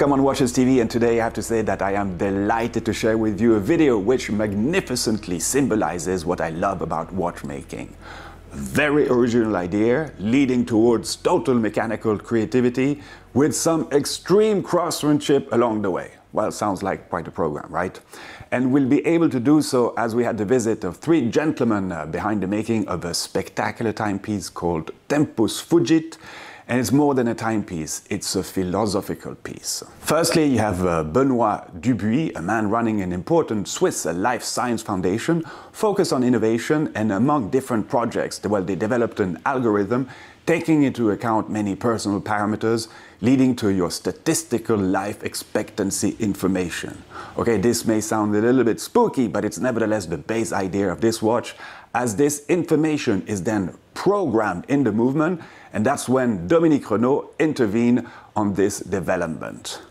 Welcome on Watchers TV and today I have to say that I am delighted to share with you a video which magnificently symbolizes what I love about watchmaking. Very original idea, leading towards total mechanical creativity with some extreme craftsmanship along the way. Well, sounds like quite a program, right? And we'll be able to do so as we had the visit of three gentlemen uh, behind the making of a spectacular timepiece called Tempus Fugit, and it's more than a timepiece, it's a philosophical piece. Firstly, you have uh, Benoit Dubuis, a man running an important Swiss life science foundation focused on innovation and among different projects, well, they developed an algorithm taking into account many personal parameters leading to your statistical life expectancy information. Okay, this may sound a little bit spooky, but it's nevertheless the base idea of this watch as this information is then programmed in the movement, and that's when Dominique Renault intervened on this development.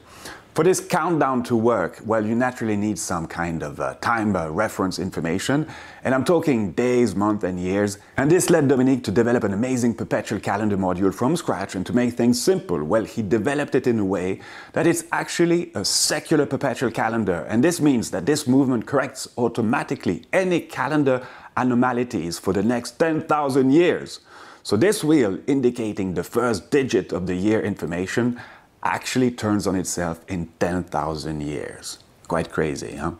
For this countdown to work, well, you naturally need some kind of uh, time uh, reference information, and I'm talking days, months, and years. And this led Dominique to develop an amazing perpetual calendar module from scratch, and to make things simple, well, he developed it in a way that it's actually a secular perpetual calendar, and this means that this movement corrects automatically any calendar anomalies for the next 10,000 years. So this wheel, indicating the first digit of the year information, actually turns on itself in 10,000 years quite crazy. Huh?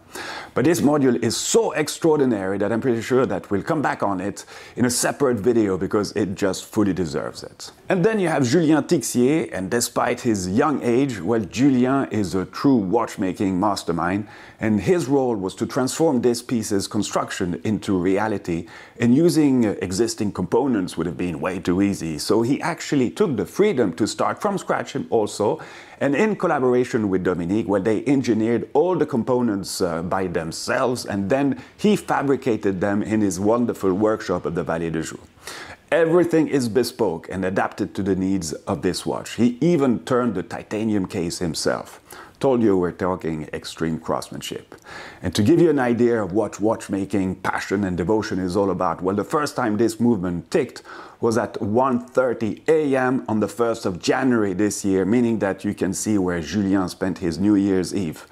But this module is so extraordinary that I'm pretty sure that we'll come back on it in a separate video because it just fully deserves it. And then you have Julien Tixier, and despite his young age, well, Julien is a true watchmaking mastermind, and his role was to transform this piece's construction into reality, and using existing components would have been way too easy. So he actually took the freedom to start from scratch and also and in collaboration with Dominique, well, they engineered all the components uh, by themselves, and then he fabricated them in his wonderful workshop at the Vallée de Joux. Everything is bespoke and adapted to the needs of this watch. He even turned the titanium case himself told you we're talking extreme craftsmanship. And to give you an idea of what watchmaking, passion, and devotion is all about, well, the first time this movement ticked was at 1.30 a.m. on the 1st of January this year, meaning that you can see where Julien spent his New Year's Eve.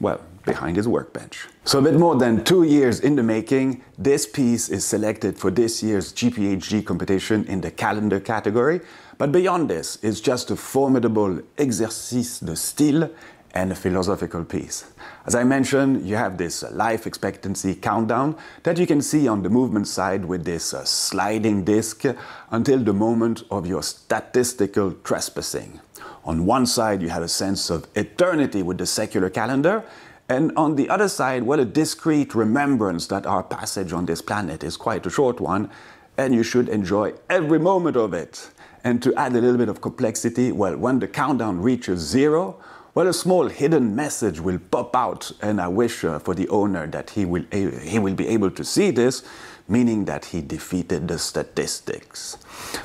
Well, behind his workbench. So a bit more than two years in the making, this piece is selected for this year's GPHG competition in the calendar category. But beyond this, it's just a formidable exercice de style and a philosophical piece. As I mentioned, you have this life expectancy countdown that you can see on the movement side with this uh, sliding disc until the moment of your statistical trespassing. On one side, you have a sense of eternity with the secular calendar, and on the other side, well, a discrete remembrance that our passage on this planet is quite a short one, and you should enjoy every moment of it. And to add a little bit of complexity, well, when the countdown reaches zero, well, a small hidden message will pop out, and I wish uh, for the owner that he will, he will be able to see this, meaning that he defeated the statistics.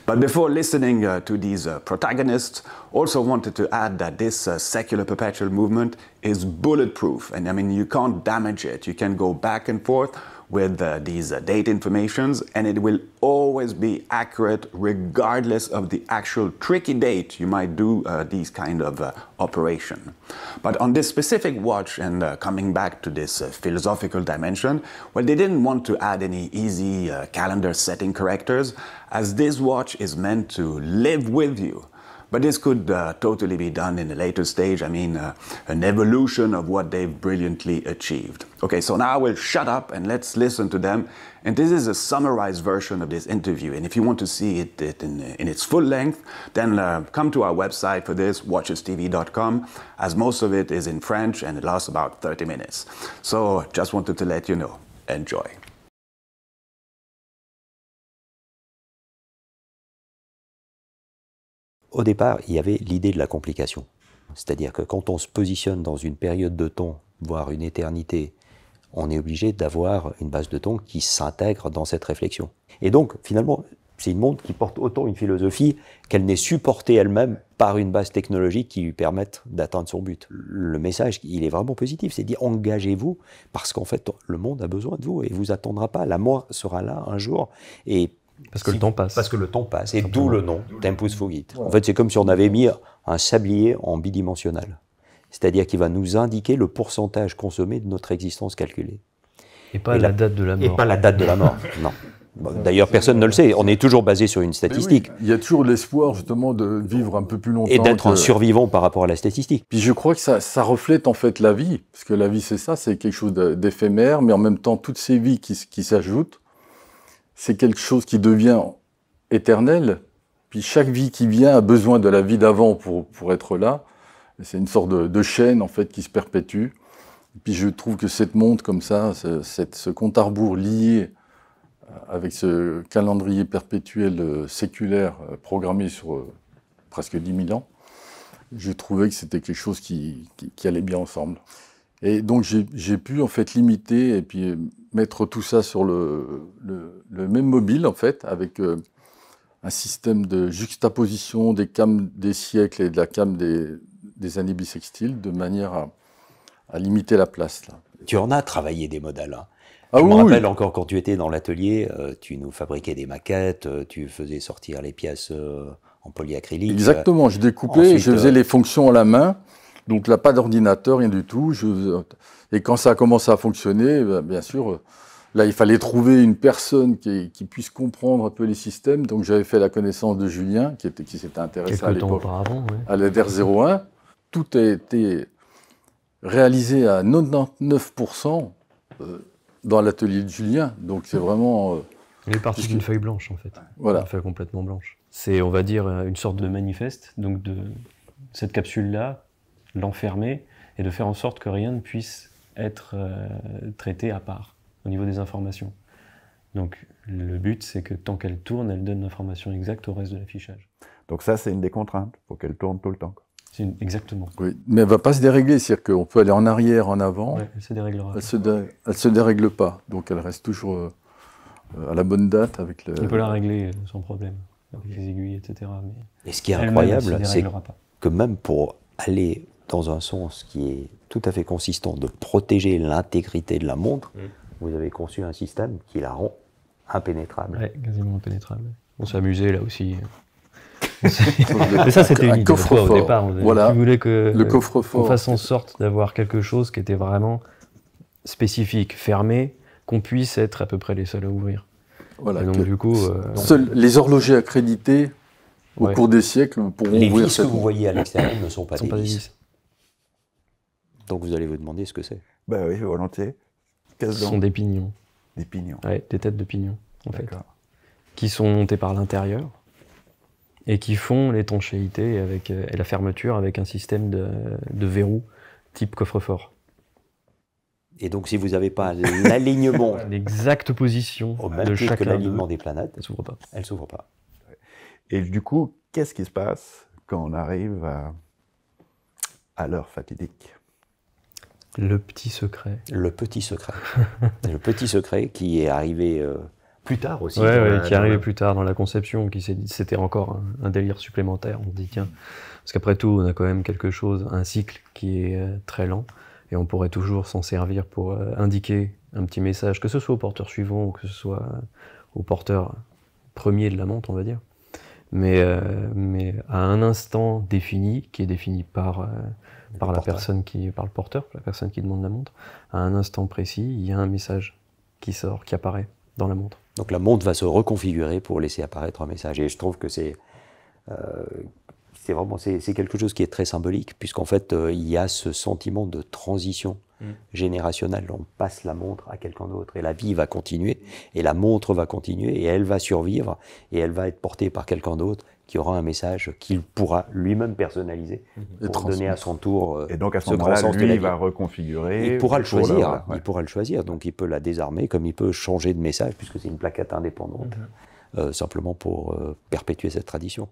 But before listening uh, to these uh, protagonists, also wanted to add that this uh, secular perpetual movement is bulletproof, and I mean, you can't damage it. You can go back and forth with uh, these uh, date informations and it will always be accurate regardless of the actual tricky date you might do uh, these kind of uh, operation. But on this specific watch and uh, coming back to this uh, philosophical dimension, well they didn't want to add any easy calendar setting correctors as this watch is meant to live with you but this could uh, totally be done in a later stage. I mean, uh, an evolution of what they've brilliantly achieved. Okay, so now we'll shut up and let's listen to them. And this is a summarized version of this interview. And if you want to see it, it in, in, its full length, then uh, come to our website for this, watchestv.com, as most of it is in French and it lasts about 30 minutes. So just wanted to let you know. Enjoy. au départ, il y avait l'idée de la complication. C'est-à-dire que quand on se positionne dans une période de temps, voire une éternité, on est obligé d'avoir une base de temps qui s'intègre dans cette réflexion. Et donc, finalement, c'est une montre qui porte autant une philosophie qu'elle n'est supportée elle-même par une base technologique qui lui permette d'atteindre son but. Le message, il est vraiment positif, c'est dit engagez-vous parce qu'en fait, le monde a besoin de vous et vous attendra pas. La mort sera là un jour et parce que le temps passe. Parce que le temps passe. Et d'où le nom, Tempus Fugit. En fait, c'est comme si on avait mis un sablier en bidimensionnel. C'est-à-dire qu'il va nous indiquer le pourcentage consommé de notre existence calculée. Et pas la, date de la mort. Et pas la date de la mort, non. D'ailleurs, personne ne le sait. On est toujours basé sur une statistique. il y a toujours l'espoir, justement, de vivre un peu plus longtemps. Et d'être un survivant par rapport à la statistique. Puis je crois que ça, reflète, en fait, la vie. Parce que la vie, c'est ça, c'est quelque chose d'éphémère, mais en même temps, toutes ces vies qui s'ajoutent, c'est quelque chose qui devient éternel. Puis chaque vie qui vient a besoin de la vie d'avant pour, pour être là. C'est une sorte de, chaîne en fait qui se perpétue. Et puis je trouve que cette montre comme ça, ce, cette, ce compte à rebours lié euh, avec ce calendrier perpétuel euh, séculaire euh, programmé sur presque 10 000 ans, je trouvais que c'était quelque chose qui, allait bien ensemble. Et donc j'ai pu en fait limiter et puis mettre tout ça sur le, le, même mobile, en fait, avec euh, un système de juxtaposition des cames des siècles et de la cam des, années bissextiles, de manière à, limiter la place. Là. Tu en as travaillé des modèles. Hein. Ah je me rappelle encore quand tu étais dans l'atelier, euh, tu nous fabriquais des maquettes, euh, tu faisais sortir les pièces en polyacrylique. Exactement, je découpais, et je faisais les fonctions à la main. Donc là, pas d'ordinateur, rien du tout. Je, et quand ça a commencé à fonctionner, eh ben, bien sûr, euh, là, il fallait trouver une personne qui, puisse comprendre un peu les systèmes. Donc, j'avais fait la connaissance de Julien, qui, était, qui s'était intéressé à l'époque à 01 Tout a été réalisé à 99% euh, dans l'atelier de Julien. Donc, c'est vraiment... Il euh, est parti d'une feuille blanche, en fait. Voilà. Une feuille complètement blanche. C'est, on va dire, une sorte de manifeste, donc de cette capsule-là, l'enfermer et de faire en sorte que rien ne puisse être euh, traitée à part au niveau des informations. Donc le but, c'est que tant qu'elle tourne, elle donne l'information exacte au reste de l'affichage. Donc ça, c'est une des contraintes, il faut qu'elle tourne tout le temps. Exactement. mais elle ne va pas se dérégler, c'est-à-dire qu'on peut aller en arrière, en avant. elle se se, dérègle pas, donc elle reste toujours euh, à la bonne date avec le... On peut la régler euh, sans problème, avec les aiguilles, etc. Mais et ce qui est incroyable, c'est que même pour aller dans un sens qui est tout à fait consistant de protéger l'intégrité de la montre, mm. vous avez conçu un système qui la rend impénétrable. Oui, quasiment impénétrable. On s'amusait là aussi. Mais ça, c'était une coffre-fort au départ. On voilà. voulait que le coffre-fort. Qu'on fasse en sorte d'avoir quelque chose qui était vraiment spécifique, fermé, qu'on puisse être à peu près les seuls à ouvrir. Voilà. donc du coup, euh, les horlogers accrédités au cours des siècles pourront ouvrir vis cette. que vous voyez à l'extérieur ne sont pas des vis. Donc vous allez vous demander ce que c'est. Ben oui, volontiers. Ce sont des pignons. Des pignons. Ouais, des têtes de pignons, en fait. Qui sont montées par l'intérieur et qui font l'étanchéité avec, euh, et la fermeture avec un système de, verrou type coffre-fort. Et donc, si vous n'avez pas l'alignement. L'exacte position de chaque que l'alignement des planètes. Elle s'ouvre pas. Elle s'ouvre pas. Et du coup, qu'est-ce qui se passe quand on arrive à, à l'heure fatidique le petit secret. Le petit secret. le petit secret qui est arrivé euh, plus tard aussi. Oui, qui est arrivé plus tard dans la conception, qui s'est c'était encore un, délire supplémentaire. On se dit tiens, parce qu'après tout, on a quand même quelque chose, un cycle qui est euh, très lent, et on pourrait toujours s'en servir pour euh, indiquer un petit message, que ce soit au porteur suivant ou que ce soit au porteur premier de la montre, on va dire. Mais, mais à un instant défini, qui est défini par par la personne qui, par le porteur, la personne qui demande la montre, à un instant précis, il y a un message qui sort, qui apparaît dans la montre. Donc la montre va se reconfigurer pour laisser apparaître un message. Et je trouve que c'est euh, c'est vraiment c'est quelque chose qui est très symbolique puisqu'en fait euh, il y a ce sentiment de transition Mm. générationnel, on passe la montre à quelqu'un d'autre et la vie va continuer et la montre va continuer et elle va survivre et elle va être portée par quelqu'un d'autre qui aura un message qu'il pourra lui-même personnaliser mm. pour donner à son tour. Euh, et donc à ce, moment-là, lui il va reconfigurer. Il pourra le choisir. Il pourra le choisir. Donc il peut la désarmer comme il peut changer de message puisque c'est une plaquette indépendante, mm-hmm. euh, simplement pour euh, perpétuer cette tradition.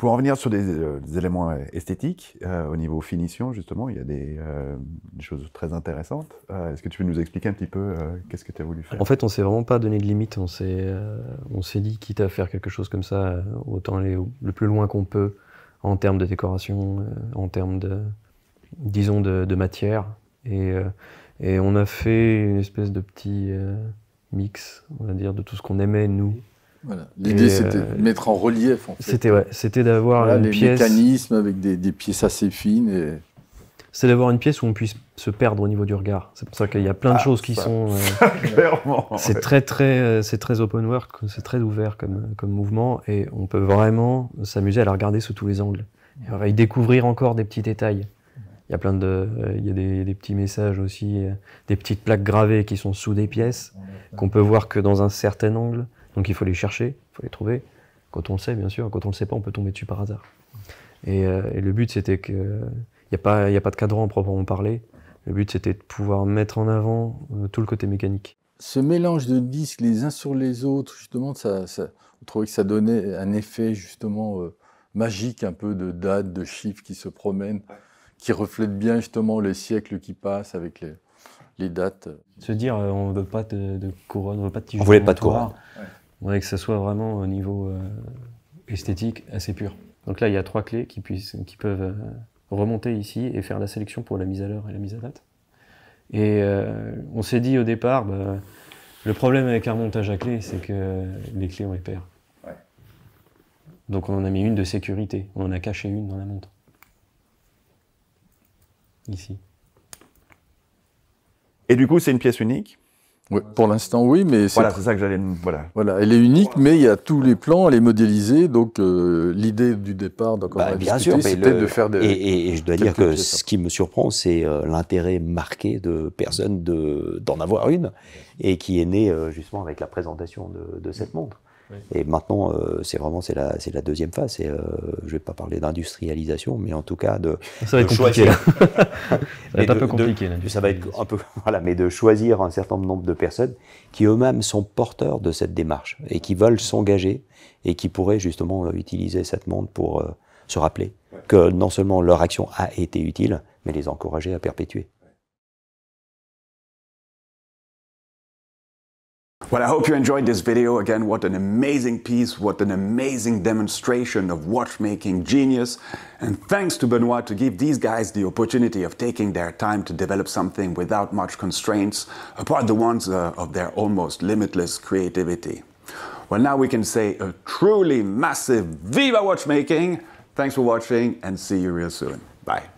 Pour en venir sur des, euh, éléments euh, esthétiques, euh, au niveau finition, justement, il y a des, choses très intéressantes. Est-ce que tu peux nous expliquer un petit peu qu'est-ce que tu as voulu faire En fait, on s'est vraiment pas donné de limite. On s'est dit, quitte à faire quelque chose comme ça, autant aller le plus loin qu'on peut en termes de décoration, en termes de, disons, de, matière. Et, et, on a fait une espèce de petit mix, on va dire, de tout ce qu'on aimait, nous, L'idée, euh, c'était de mettre en relief, C'était, ouais, c'était d'avoir une les mécanismes avec des, des, pièces assez fines. Et... C'est d'avoir une pièce où on puisse se perdre au niveau du regard. C'est pour ça qu'il y a plein de ah, choses qui sont. Euh, c'est très très euh, c'est très open work, c'est très ouvert comme comme mouvement et on peut vraiment s'amuser à la regarder sous tous les angles et y découvrir encore des petits détails. Il y a plein de, il y a des, petits messages aussi, des petites plaques gravées qui sont sous des pièces, qu'on peut voir que dans un certain angle. Donc il faut les chercher, il faut les trouver. Quand on le sait, bien sûr, quand on le sait pas, on peut tomber dessus par hasard. Et, euh, le but, c'était qu'il n'y a, pas, a pas de cadran à proprement parler. Le but, c'était de pouvoir mettre en avant euh, tout le côté mécanique. Ce mélange de disques les uns sur les autres, justement, ça, on trouvait que ça donnait un effet, justement, euh, magique, un peu de dates, de chiffres qui se promènent, qui reflètent bien, justement, les siècles qui passent avec les, dates. Se dire, on ne veut pas de, couronne, on ne veut pas de On voulait pas de couronne. On que ça soit vraiment au niveau euh, esthétique assez pur. Donc là, il y a trois clés qui, qui peuvent euh, remonter ici et faire la sélection pour la mise à l'heure et la mise à date. Et euh, on s'est dit au départ, bah, le problème avec un montage à clé, c'est que les clés, on les perd. Donc on en a mis une de sécurité, on en a caché une dans la montre. Ici. Et du coup, c'est une pièce unique pour l'instant, oui, mais c'est voilà, c'est ça que j'allais. Voilà. Voilà, elle est unique, mais il y a tous les plans, elle est modélisée, donc euh, l'idée du départ, donc bah, bien c'était de faire des. Et, je dois dire que hein. ce qui me surprend, c'est euh, l'intérêt marqué de personnes de d'en avoir une, et qui est né euh, justement avec la présentation de, cette montre. Et maintenant, c'est vraiment c'est la c'est la deuxième phase. Et, je vais pas parler d'industrialisation, mais en tout cas de. Ça va être compliqué. ça va être un peu compliqué. ça va être un peu voilà, mais de choisir un certain nombre de personnes qui eux-mêmes sont porteurs de cette démarche et qui veulent s'engager et qui pourraient justement utiliser cette montre pour euh, se rappeler que non seulement leur action a été utile, mais les encourager à perpétuer. Well, I hope you enjoyed this video. Again, what an amazing piece, what an amazing demonstration of watchmaking genius. And thanks to Benoit to give these guys the opportunity of taking their time to develop something without much constraints, apart the ones uh, of their almost limitless creativity. Well, now we can say a truly massive Viva Watchmaking. Thanks for watching and see you real soon. Bye.